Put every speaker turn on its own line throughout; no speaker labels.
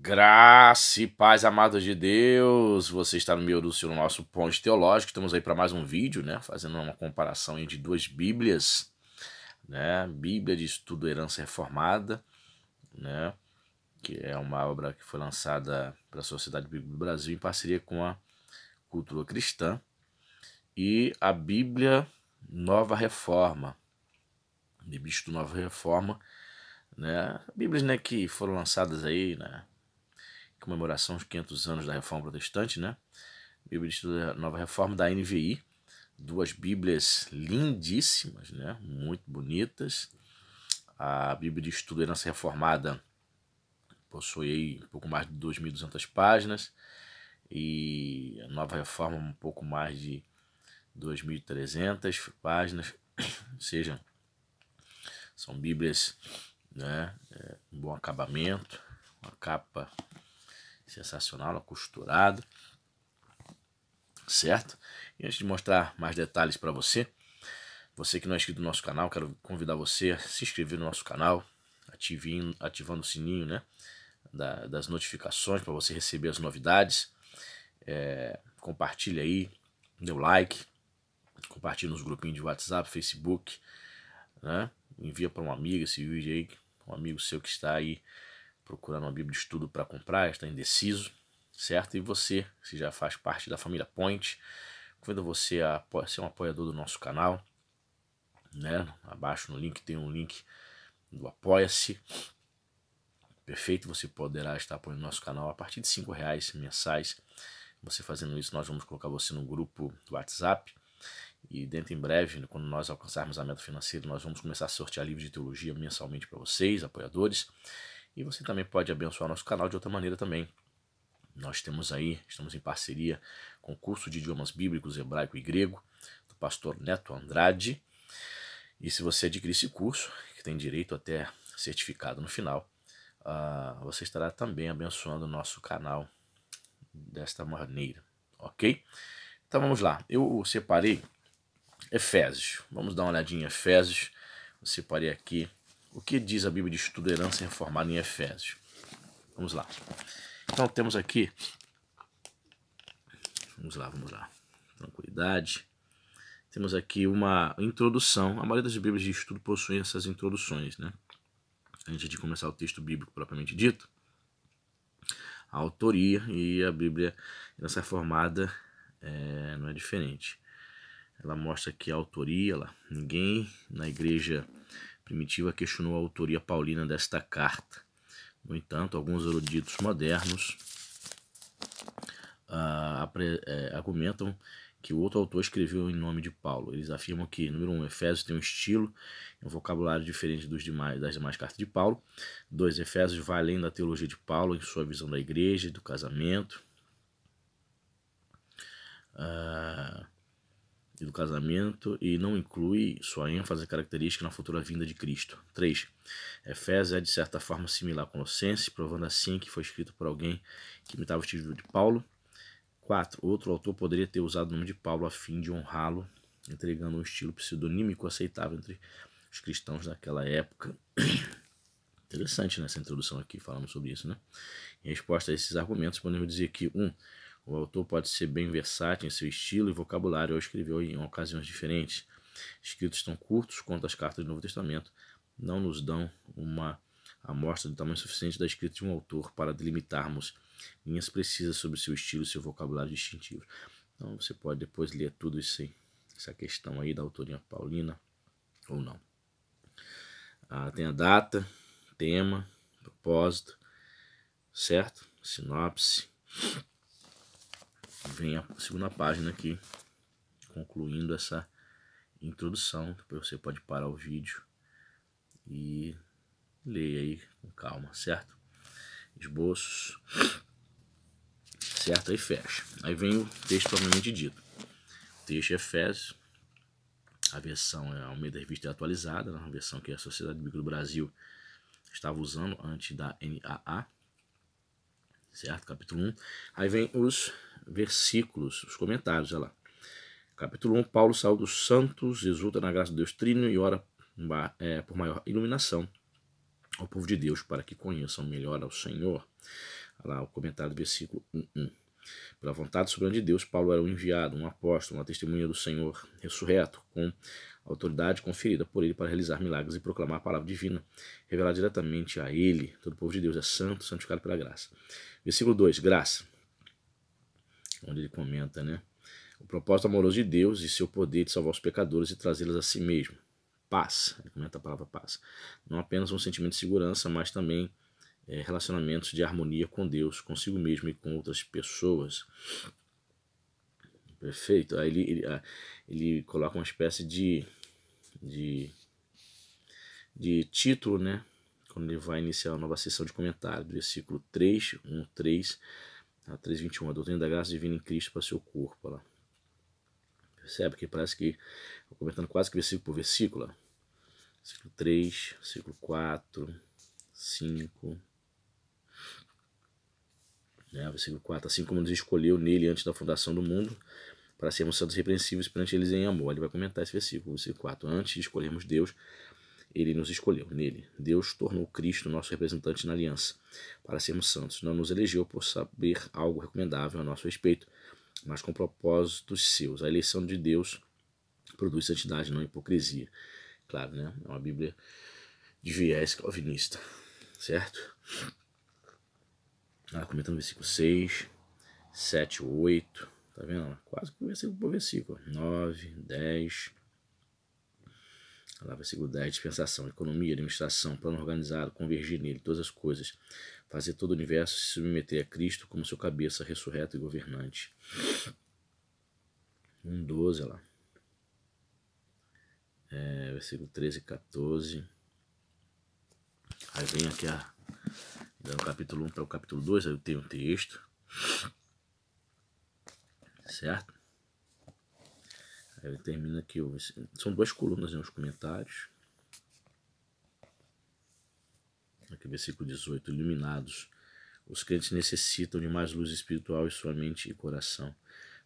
Graça e paz, amados de Deus. Você está no meio do seu nosso ponte teológico. Estamos aí para mais um vídeo, né? Fazendo uma comparação de duas Bíblias, né? Bíblia de Estudo Herança Reformada, né? Que é uma obra que foi lançada pela Sociedade Bíblica do Brasil em parceria com a Cultura Cristã e a Bíblia Nova Reforma, de Estudo Nova Reforma, né? Bíblias, né, que foram lançadas aí, né? comemoração aos 500 anos da Reforma Protestante, né? Bíblia de Estudo da Nova Reforma da NVI, duas Bíblias lindíssimas, né? Muito bonitas. A Bíblia de Estudo Herança Reformada possui um pouco mais de 2.200 páginas e a Nova Reforma um pouco mais de 2.300 páginas, ou seja, são Bíblias né, é, um bom acabamento, uma capa Sensacional, acosturado Certo? E antes de mostrar mais detalhes para você, você que não é inscrito no nosso canal, quero convidar você a se inscrever no nosso canal, ativando, ativando o sininho né, da, das notificações para você receber as novidades. É, compartilha aí, dê o like, compartilha nos grupinhos de WhatsApp, Facebook, né? envia para um amigo esse vídeo aí, um amigo seu que está aí procurando uma Bíblia de estudo para comprar, está indeciso, certo? E você, se já faz parte da família Point, convido você a ser um apoiador do nosso canal, né? Abaixo no link tem um link do Apoia-se. Perfeito, você poderá estar apoiando nosso canal a partir de cinco reais mensais. Você fazendo isso, nós vamos colocar você no grupo do WhatsApp. E dentro em breve, quando nós alcançarmos a meta financeira, nós vamos começar a sortear livros de teologia mensalmente para vocês, apoiadores. E você também pode abençoar nosso canal de outra maneira também. Nós temos aí, estamos em parceria com o curso de idiomas bíblicos hebraico e grego do pastor Neto Andrade. E se você adquirir esse curso, que tem direito até certificado no final, uh, você estará também abençoando o nosso canal desta maneira, ok? Então vamos lá, eu separei Efésios, vamos dar uma olhadinha em Efésios, eu separei aqui o que diz a Bíblia de Estudo Herança Reformada em Efésios? Vamos lá. Então temos aqui. Vamos lá, vamos lá. Tranquilidade. Temos aqui uma introdução. A maioria das Bíblias de estudo possui essas introduções, né? Antes de começar o texto bíblico propriamente dito, a autoria e a Bíblia nessa formada é, não é diferente. Ela mostra aqui a autoria, ninguém na igreja primitiva questionou a autoria paulina desta carta. No entanto, alguns eruditos modernos ah, eh, argumentam que o outro autor escreveu em nome de Paulo. Eles afirmam que, número 1, um, Efésios tem um estilo e é um vocabulário diferente dos demais, das demais cartas de Paulo. 2. Efésios vai além da teologia de Paulo em sua visão da igreja, do casamento. Uh, e do casamento e não inclui sua ênfase característica na futura vinda de Cristo. 3. Efésios é de certa forma similar a Colossenses, provando assim que foi escrito por alguém que imitava o estilo de Paulo. 4. Outro autor poderia ter usado o nome de Paulo a fim de honrá-lo, entregando um estilo pseudonímico aceitável entre os cristãos daquela época. Interessante nessa né, introdução aqui, falando sobre isso, né? Em resposta a esses argumentos, podemos dizer que 1. Um, o autor pode ser bem versátil em seu estilo e vocabulário ao escreveu em ocasiões diferentes. Escritos tão curtos quanto as cartas do Novo Testamento não nos dão uma amostra do tamanho suficiente da escrita de um autor para delimitarmos linhas precisas sobre seu estilo e seu vocabulário distintivo. Então você pode depois ler tudo isso aí, essa questão aí da autoria paulina ou não. Ah, tem a data, tema, propósito, certo? Sinopse vem a segunda página aqui, concluindo essa introdução. Depois você pode parar o vídeo e leia aí com calma, certo? Esboços, certo? Aí fecha. Aí vem o texto propriamente dito. O texto é Efésios, a versão é Almeida Revista é atualizada, né? a versão que a Sociedade Bíblica do Brasil estava usando antes da NAA, certo? Capítulo 1. Aí vem os versículos, os comentários, olha lá. Capítulo 1, Paulo saiu dos santos, exulta na graça de Deus trino e ora é, por maior iluminação ao povo de Deus, para que conheçam melhor ao Senhor. Olha lá o comentário do versículo 1. Pela vontade soberana de Deus, Paulo era um enviado, um apóstolo, uma testemunha do Senhor ressurreto, com autoridade conferida por ele para realizar milagres e proclamar a palavra divina, revelada diretamente a ele. Todo o povo de Deus é santo, santificado pela graça. Versículo 2: Graça onde ele comenta, né? O propósito amoroso de Deus e seu poder de salvar os pecadores e trazê-los a si mesmo. Paz, ele comenta a palavra paz. Não apenas um sentimento de segurança, mas também é, relacionamentos de harmonia com Deus, consigo mesmo e com outras pessoas. Perfeito. Aí ele, ele, ele coloca uma espécie de, de, de título, né? Quando ele vai iniciar a nova sessão de comentário, versículo 3, 1, 3 Tá? 3.21, a doutrina da graça divina em Cristo para seu corpo. Lá. Percebe que parece que, comentando quase que versículo por versículo. Lá. Versículo 3, versículo 4, 5, né? versículo 4, assim como nos escolheu nele antes da fundação do mundo, para sermos santos e repreensíveis perante eles em amor. Ele vai comentar esse versículo, versículo 4, antes de escolhermos Deus, ele nos escolheu nele. Deus tornou Cristo nosso representante na aliança, para sermos santos. Não nos elegeu por saber algo recomendável a nosso respeito, mas com propósitos seus. A eleição de Deus produz santidade, não hipocrisia. Claro, né? É uma Bíblia de viés calvinista, certo? Ah, comentando o versículo 6, 7, 8, tá vendo? Quase que versículo por versículo. 9, 10, lá vai A palavra 10, dispensação, economia, administração, plano organizado, convergir nele, todas as coisas. Fazer todo o universo se submeter a Cristo como seu cabeça ressurreto e governante. 1,12 12, lá. É, versículo 13 e 14. Aí vem aqui a. Do capítulo 1 para o capítulo 2, aí eu tenho um texto. Certo? Ele termina aqui. São duas colunas, né, os comentários. Aqui, versículo 18: Iluminados, os crentes necessitam de mais luz espiritual em sua mente e coração,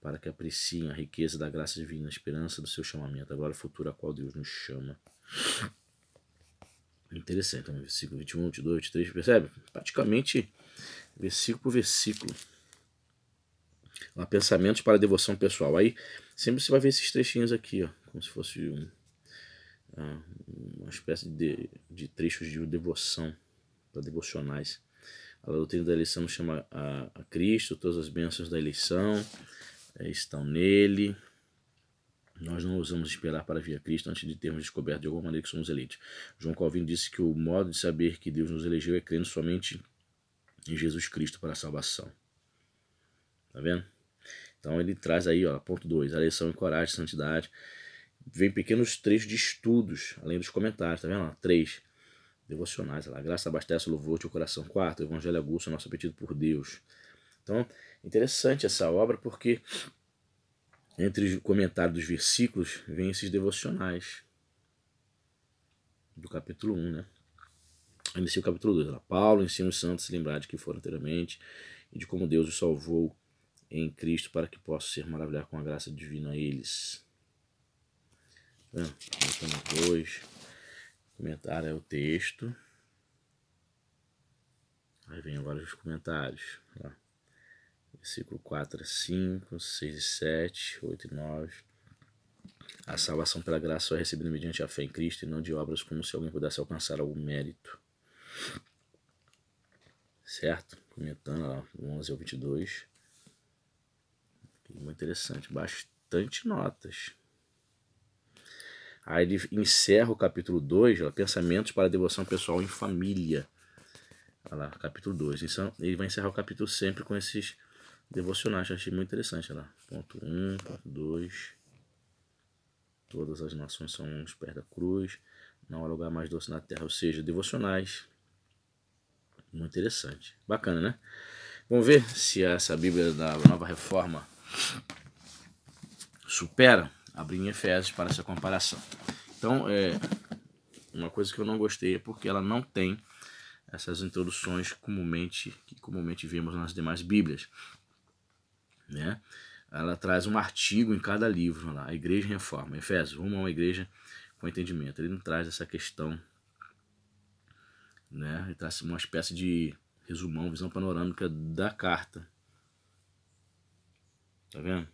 para que apreciem a riqueza da graça divina, a esperança do seu chamamento, a glória futura a qual Deus nos chama. Interessante, né? versículo 21, 22, 23, percebe? Praticamente versículo por versículo. Lá, pensamentos para devoção pessoal. Aí Sempre você vai ver esses trechinhos aqui, ó, como se fosse um, ah, uma espécie de, de trechos de devoção, para devocionais. A doutrina da eleição chama a, a Cristo, todas as bênçãos da eleição é, estão nele. Nós não ousamos esperar para vir a Cristo antes de termos descoberto de alguma maneira que somos eleitos. João Calvino disse que o modo de saber que Deus nos elegeu é crendo somente em Jesus Cristo para a salvação. Tá vendo? Então ele traz aí, ó, ponto 2, a lição coragem santidade. Vem pequenos trechos de estudos, além dos comentários, tá vendo? 3. Devocionais, lá. Graça abastece o louvor teu coração. 4. Evangelho Augusto, nosso apetite por Deus. Então, interessante essa obra porque entre o comentário dos versículos vem esses devocionais do capítulo 1, né? Inicia o capítulo 2. Lá. Paulo ensina os santos a se lembrar de que foram anteriormente e de como Deus os salvou em Cristo para que possa ser maravilhar com a graça divina a eles. Comentando então, dois. Comentário é o texto. Aí vem agora os comentários. Ó. Versículo 4 a 5, 6 e 7, 8 e 9. A salvação pela graça só é recebida mediante a fé em Cristo e não de obras como se alguém pudesse alcançar algum mérito. Certo? Comentando lá, 11 ao 22. Muito interessante, bastante notas. Aí ele encerra o capítulo 2, Pensamentos para a Devoção Pessoal em Família. Olha lá, capítulo 2. Então, ele vai encerrar o capítulo sempre com esses devocionais. achei muito interessante. Olha lá, ponto 1, um, ponto 2. Todas as nações são uns perto da cruz. Não há lugar mais doce na terra. Ou seja, devocionais. Muito interessante. Bacana, né? Vamos ver se essa Bíblia da Nova Reforma supera abrir em Efésios para essa comparação. Então, é, uma coisa que eu não gostei é porque ela não tem essas introduções comumente que comumente vemos nas demais Bíblias, né? Ela traz um artigo em cada livro lá, a Igreja Reforma, Efésios, rumo a uma igreja com entendimento. Ele não traz essa questão, né? Ele traz uma espécie de resumão, visão panorâmica da carta Tá vendo?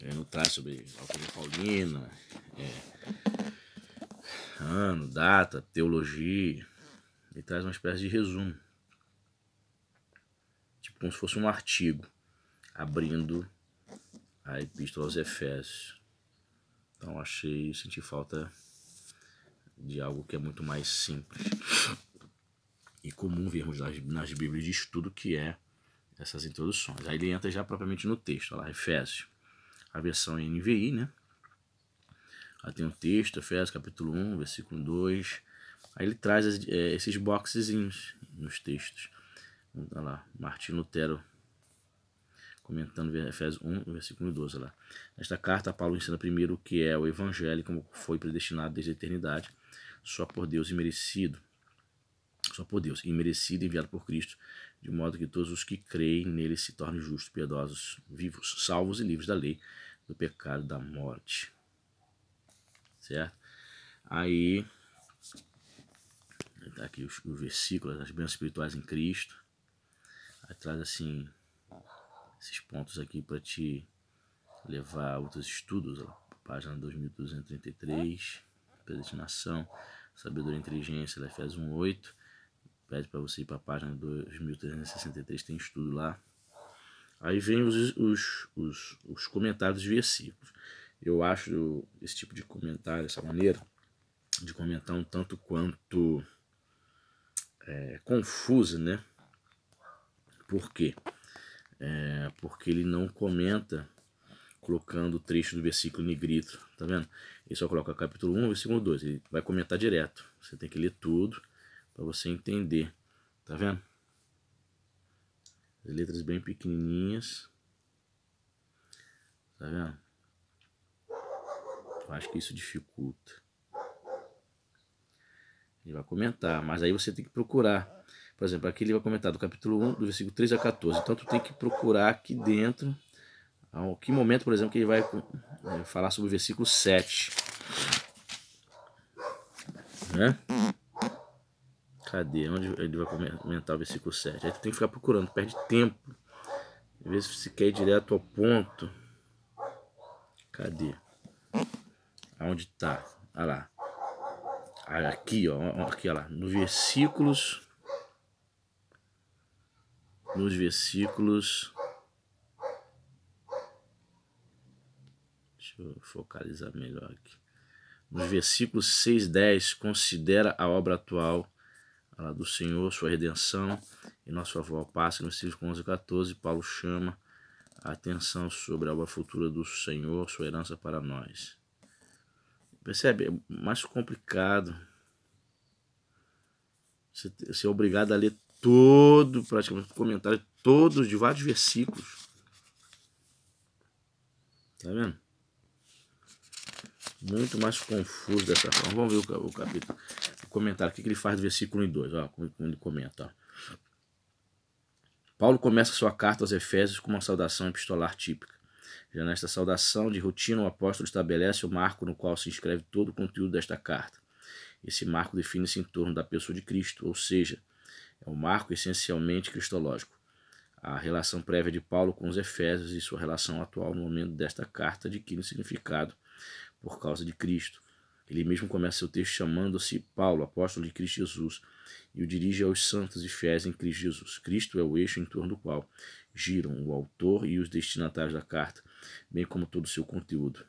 É, no traz sobre Alcântara Paulina, é, ano, data, teologia. Ele traz uma espécie de resumo. Tipo como se fosse um artigo abrindo a Epístola aos Efésios. Então achei, senti falta de algo que é muito mais simples e comum vermos nas, nas Bíblias de estudo, que é essas introduções. Aí ele entra já propriamente no texto, olha lá, Efésios, a versão NVI, né? Aí tem um texto, Efésios capítulo 1, versículo 2. Aí ele traz é, esses boxezinhos nos textos. Olha lá, Martim Lutero comentando Efésios 1, versículo 12. Olha lá. Nesta carta, Paulo ensina primeiro o que é o Evangelho, como foi predestinado desde a eternidade, só por Deus e merecido Só por Deus, e merecido enviado por Cristo de modo que todos os que creem nele se tornem justos, piedosos, vivos, salvos e livres da lei, do pecado e da morte. Certo? Aí, tá aqui os, os versículos, as bênçãos espirituais em Cristo. Aí traz assim, esses pontos aqui para te levar a outros estudos, ó, página 2233, predestinação, sabedoria e inteligência, Efésios 1.8 Pede para você ir para a página 2363, tem estudo lá. Aí vem os, os, os, os comentários de versículos. Eu acho esse tipo de comentário, essa maneira de comentar um tanto quanto é, confusa, né? Por quê? É, porque ele não comenta colocando o trecho do versículo negrito, tá vendo? Ele só coloca capítulo 1, versículo 2, ele vai comentar direto. Você tem que ler tudo para você entender. Tá vendo? As letras bem pequenininhas. Tá vendo? Eu acho que isso dificulta. Ele vai comentar, mas aí você tem que procurar. Por exemplo, aqui ele vai comentar do capítulo 1, do versículo 3 a 14. Então tu tem que procurar aqui dentro, ao que momento, por exemplo, que ele vai é, falar sobre o versículo 7. Né? Cadê? Onde ele vai comentar o versículo 7? Aí tu tem que ficar procurando, perde tempo. Vê se você quer ir direto ao ponto. Cadê? Aonde tá? Olha lá. Aqui, ó. Aqui, ó lá. Nos versículos. Nos versículos. Deixa eu focalizar melhor aqui. Nos versículos 6, 10, considera a obra atual do Senhor, sua redenção e nosso avô Páscoa, No versículo 11 e 14, Paulo chama a atenção sobre a obra futura do Senhor, sua herança para nós. Percebe? É mais complicado. Você, obrigado a ler todo, praticamente, o comentário, todos de vários versículos. Tá vendo? Muito mais confuso dessa forma. Vamos ver o capítulo comentário. O que, que ele faz do versículo 1 e 2? quando ele comenta. Ó. Paulo começa sua carta aos Efésios com uma saudação epistolar típica. Já nesta saudação, de rotina, o apóstolo estabelece o marco no qual se inscreve todo o conteúdo desta carta. Esse marco define-se em torno da pessoa de Cristo, ou seja, é um marco essencialmente cristológico. A relação prévia de Paulo com os Efésios e sua relação atual no momento desta carta adquire significado por causa de Cristo. Ele mesmo começa seu texto chamando-se Paulo, apóstolo de Cristo Jesus, e o dirige aos santos e fiéis em Cristo Jesus. Cristo é o eixo em torno do qual giram o autor e os destinatários da carta, bem como todo o seu conteúdo.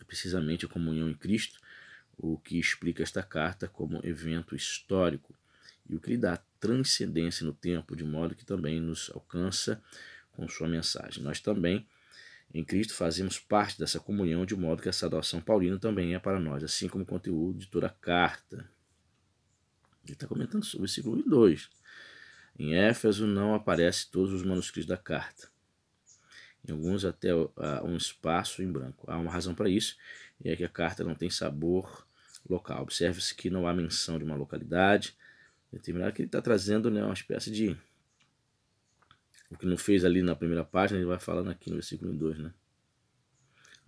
É precisamente a comunhão em Cristo, o que explica esta carta como evento histórico e o que lhe dá transcendência no tempo, de modo que também nos alcança com sua mensagem. Nós também em Cristo fazemos parte dessa comunhão, de modo que essa adoção paulina também é para nós, assim como o conteúdo de toda a carta. Ele está comentando sobre o versículo e 2. Em Éfeso não aparece todos os manuscritos da carta. Em alguns até ah, há um espaço em branco. Há uma razão para isso, e é que a carta não tem sabor local. Observe-se que não há menção de uma localidade determinada, que ele está trazendo né, uma espécie de o que não fez ali na primeira página, ele vai falando aqui no versículo 2, né?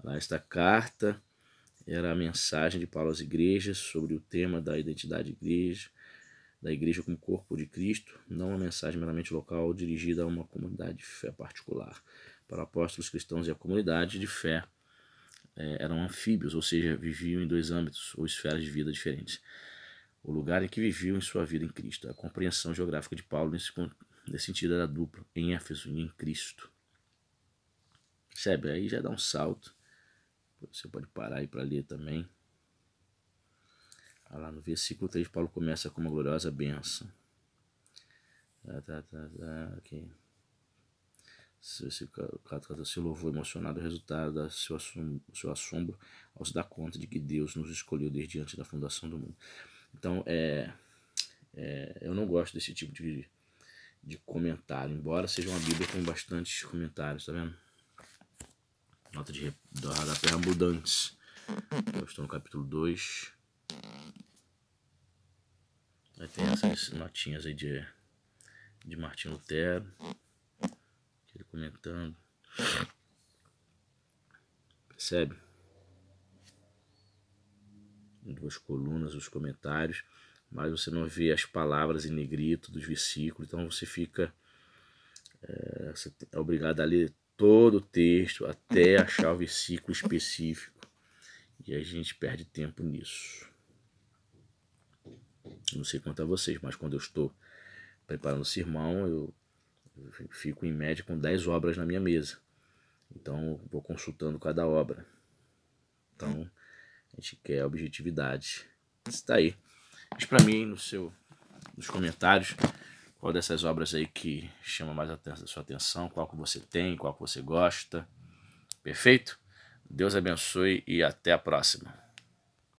Lá esta carta era a mensagem de Paulo às igrejas sobre o tema da identidade da igreja, da igreja como corpo de Cristo, não uma mensagem meramente local dirigida a uma comunidade de fé particular. Para apóstolos cristãos e a comunidade de fé é, eram anfíbios, ou seja, viviam em dois âmbitos ou esferas de vida diferentes. O lugar em que viviam em sua vida em Cristo. A compreensão geográfica de Paulo nesse, Nesse sentido, era dupla em Éfeso e em Cristo. Percebe? Aí já dá um salto. Você pode parar aí para ler também. Olha lá no versículo 3, Paulo começa com uma gloriosa benção. Tá, tá, tá, tá, se louvou emocionado é o resultado do seu, assombro, seu assombro ao se dar conta de que Deus nos escolheu desde antes da fundação do mundo. Então, é, é eu não gosto desse tipo de, de comentário, embora seja uma Bíblia com bastantes comentários, tá vendo? Nota de rodapé abundantes. Eu então, estou no capítulo 2. Aí tem essas notinhas aí de, de Martin Lutero. Ele comentando. Percebe? Em duas colunas, os comentários mas você não vê as palavras em negrito dos versículos, então você fica é, você é obrigado a ler todo o texto até achar o versículo específico e a gente perde tempo nisso. Não sei quanto a vocês, mas quando eu estou preparando o sermão, eu, fico em média com 10 obras na minha mesa. Então, vou consultando cada obra. Então, a gente quer objetividade. Está aí. Diz para mim no seu, nos comentários qual dessas obras aí que chama mais a sua atenção, qual que você tem, qual que você gosta. Perfeito? Deus abençoe e até a próxima.